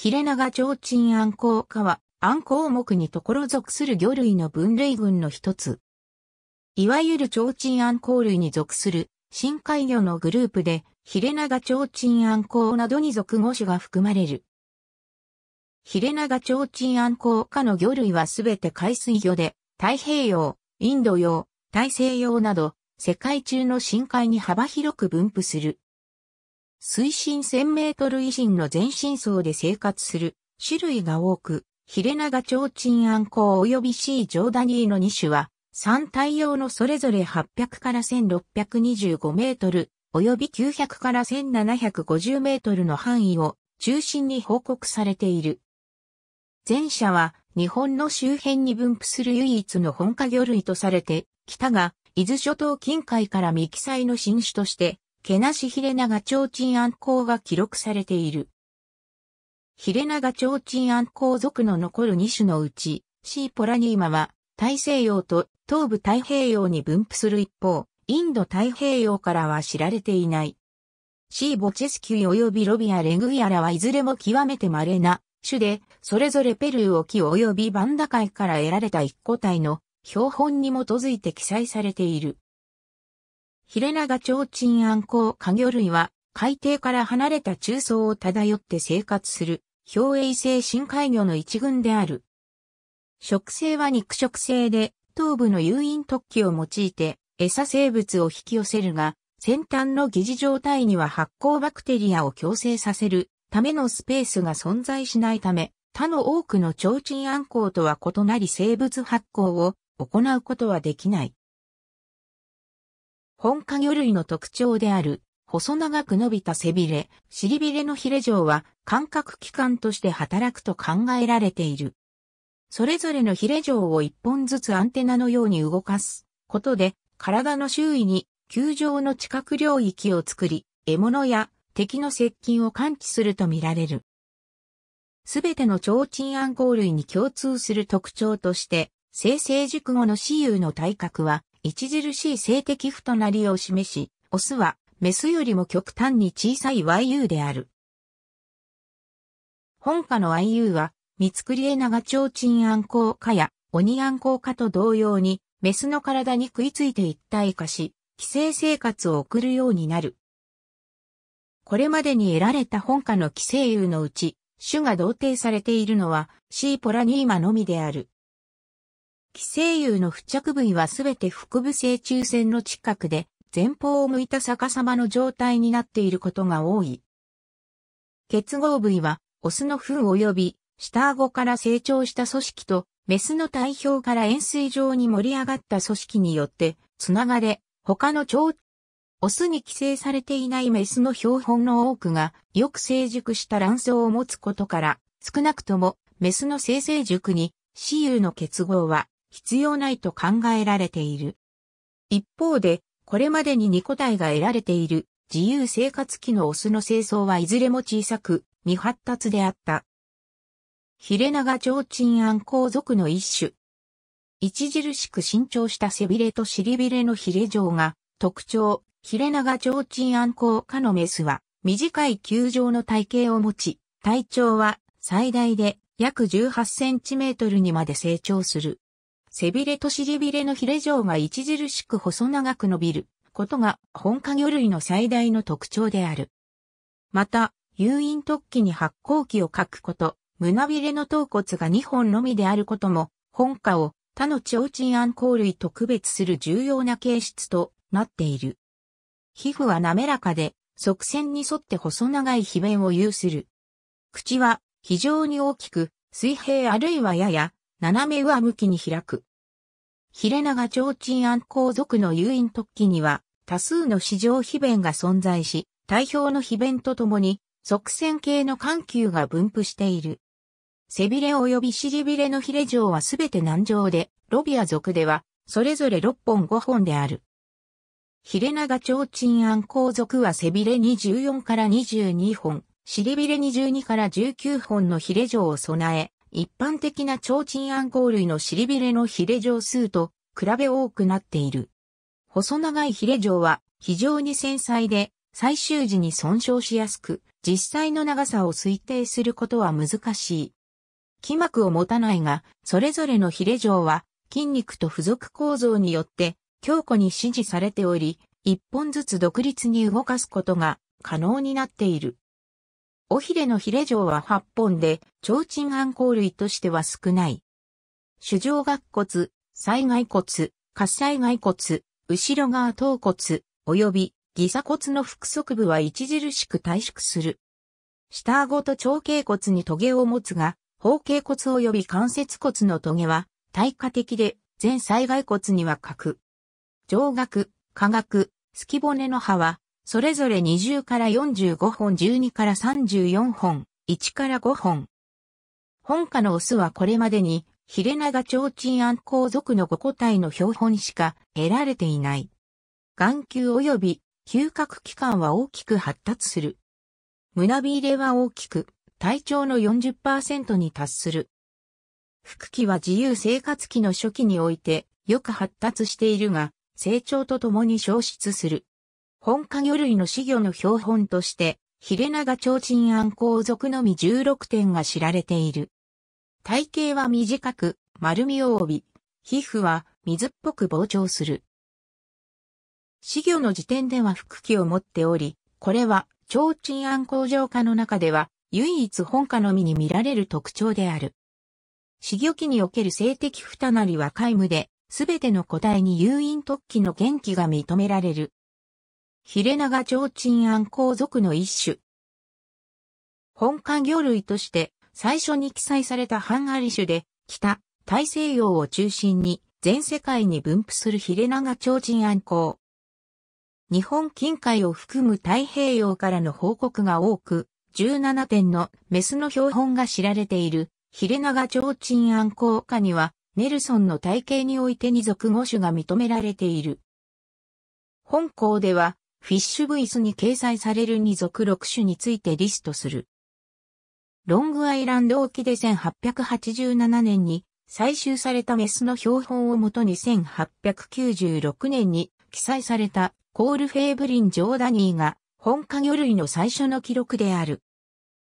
ヒレナガチョウチンアンコウ科は、ア暗光目にところ属する魚類の分類群の一つ。いわゆる提灯コウ類に属する深海魚のグループで、ヒレナガチチョウンアンコウなどに属語種が含まれる。ヒレナガチチョウンアンコウ科の魚類はすべて海水魚で、太平洋、インド洋、大西洋など、世界中の深海に幅広く分布する。水深1000メートル以新の全身層で生活する種類が多く、ヒレナガチョウチンアンコウ及びシージョーダニーの2種は、三対応のそれぞれ800から1625メートル、及び900から1750メートルの範囲を中心に報告されている。前者は日本の周辺に分布する唯一の本科魚類とされて、北が伊豆諸島近海から未記載の新種としてケナシヒレナガチョウチンアンコウが記録されている。ヒレナガチョウチンアンコウ族の残る2種のうち、シーポラニーマは大西洋と東部太平洋に分布する一方、インド太平洋からは知られていない。シーボチェスキュー及びロビアレグイアラはいずれも極めて稀な種で、それぞれペルー沖及びバンダ海から得られた一個体の標本に基づいて記載されている。ヒレナガチョウチンアンコウカギョ類は、海底から離れた中層を漂って生活する、氷衛性深海魚の一群である。食性は肉食性で、頭部の誘引突起を用いて、餌生物を引き寄せるが、先端の疑似状態には発酵バクテリアを共生させるためのスペースが存在しないため、他の多くのアン暗光とは異なり生物発酵を行うことはできない。本家魚類の特徴である、細長く伸びた背びれ、尻びれのヒレ状は感覚器官として働くと考えられている。それぞれのヒレ状を一本ずつアンテナのように動かすことで、体の周囲に球状の知覚領域を作り、獲物や敵の接近を感知するとみられる。すべての提灯暗号類に共通する特徴として、生成熟後の雌雄の体格は著しい性的不りを示し、オスはメスよりも極端に小さい YU である。本家の IU は、ミツクリエナガチョウチンアンコウ科やオニアンコウ科と同様に、メスの体に食いついて一体化し、寄生生活を送るようになる。これまでに得られた本科の寄生 u のうち、種が同定されているのはシーポラニーマのみである。寄生油の付着部位はすべて腹部正中線の近くで、前方を向いた逆さまの状態になっていることが多い。結合部位は、オスの糞及び、下顎から成長した組織と、メスの体表から円錐状に盛り上がった組織によって、つながれ、他の腸、オスに寄生されていないメスの標本の多くが、よく成熟した卵巣を持つことから、少なくとも、メスの生成熟に、雌雄の結合は、必要ないと考えられている。一方で、これまでに2個体が得られている自由生活期のオスの清掃はいずれも小さく、未発達であった。ヒレナガチョウチンアンコウ族の一種。著しく伸長した背びれと尻びれのヒレ状が特徴、ヒレナガチョウチンアンコウ科のメスは短い球状の体型を持ち、体長は最大で約18センチメートルにまで成長する。背びれと尻びれのヒレ状が著しく細長く伸びることが本科魚類の最大の特徴である。また、誘引突起に発光器を欠くこと、胸びれの頭骨が2本のみであることも、本科を他の超鎮暗光類と区別する重要な形質となっている。皮膚は滑らかで、側線に沿って細長い皮弁を有する。口は非常に大きく、水平あるいはやや斜め上向きに開く。ヒレナガチチョウンアンコウ族の誘引突起には、多数の市場秘弁が存在し、体表の秘弁とともに、側線系の緩急が分布している。背びれ及び尻びれのヒレ状はすべて軟状で、ロビア族では、それぞれ6本5本である。ヒレナガチチョウンアンコウ族は背びれ24から22本、尻びれ22から19本のヒレ状を備え、一般的な提灯暗号類の尻びれのヒレ状数と比べ多くなっている。細長いヒレ状は非常に繊細で最終時に損傷しやすく、実際の長さを推定することは難しい。気膜を持たないが、それぞれのヒレ状は筋肉と付属構造によって強固に支持されており、一本ずつ独立に動かすことが可能になっている。尾ひれのひれ状は8本で、提灯暗光類としては少ない。主上顎骨、災害骨、滑災害骨、後ろ側頭骨、及び、ギサ骨の腹側部は著しく退縮する。下顎と長頸骨に棘を持つが、方形骨及び関節骨の棘は、対価的で、全災害骨には角。上顎、下顎、隙骨の葉は、それぞれ20から45本、12から34本、1から5本。本家のオスはこれまでに、ヒレナガチョウチンアンコウ族の5個体の標本しか得られていない。眼球及び嗅覚器官は大きく発達する。胸びれは大きく、体長の40%に達する。腹期は自由生活期の初期においてよく発達しているが、成長とともに消失する。本家魚類の死魚の標本として、ヒレナガアン暗光属のみ16点が知られている。体型は短く、丸みを帯び、皮膚は水っぽく膨張する。死魚の時点では腹器を持っており、これは、提灯暗光浄化の中では、唯一本家のみに見られる特徴である。死魚期における性的不たなりは皆無で、すべての個体に誘引突起の元気が認められる。ヒレナガチチョウンアンコウ属の一種。本科魚類として最初に記載されたハンガリ種で、北、大西洋を中心に全世界に分布するヒレナガチチョウンアンコウ。日本近海を含む太平洋からの報告が多く、17点のメスの標本が知られているヒレナガチチョウンアンコウ下には、ネルソンの体系において二属語種が認められている。本校では、フィッシュブイスに掲載される二属6種についてリストする。ロングアイランド沖で1887年に採集されたメスの標本をもとに1896年に記載されたコールフェーブリン・ジョーダニーが本家魚類の最初の記録である。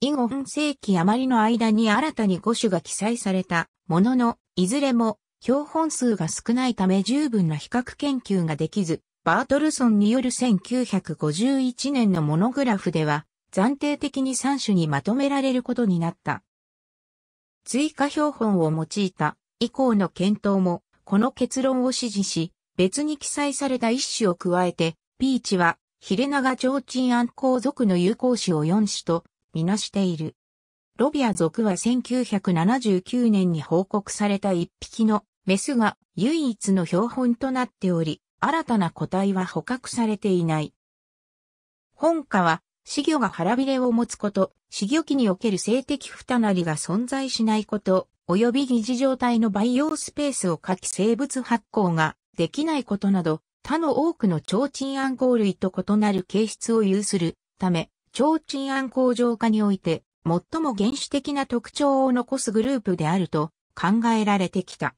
以後半世紀余りの間に新たに5種が記載されたものの、いずれも標本数が少ないため十分な比較研究ができず、バートルソンによる1951年のモノグラフでは、暫定的に3種にまとめられることになった。追加標本を用いた以降の検討も、この結論を支持し、別に記載された一種を加えて、ピーチは、ヒレナガアン暗ウ族の有効種を4種と、みなしている。ロビア族は1979年に報告された1匹のメスが唯一の標本となっており、新たな個体は捕獲されていない。本科は、死魚が腹びれを持つこと、死魚期における性的不たなりが存在しないこと、及び疑似状態の培養スペースを書き生物発酵ができないことなど、他の多くの超鎮暗号類と異なる形質を有するため、超鎮暗号状化において、最も原始的な特徴を残すグループであると考えられてきた。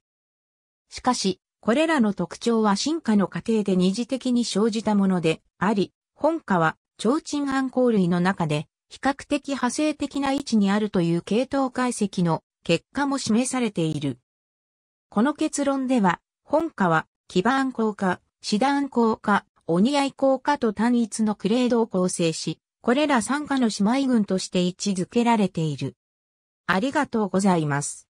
しかし、これらの特徴は進化の過程で二次的に生じたものであり、本科は、超鎮暗光類の中で、比較的派生的な位置にあるという系統解析の結果も示されている。この結論では、本科は、基盤効果、四段効果、鬼合効果と単一のクレードを構成し、これら参科の姉妹群として位置づけられている。ありがとうございます。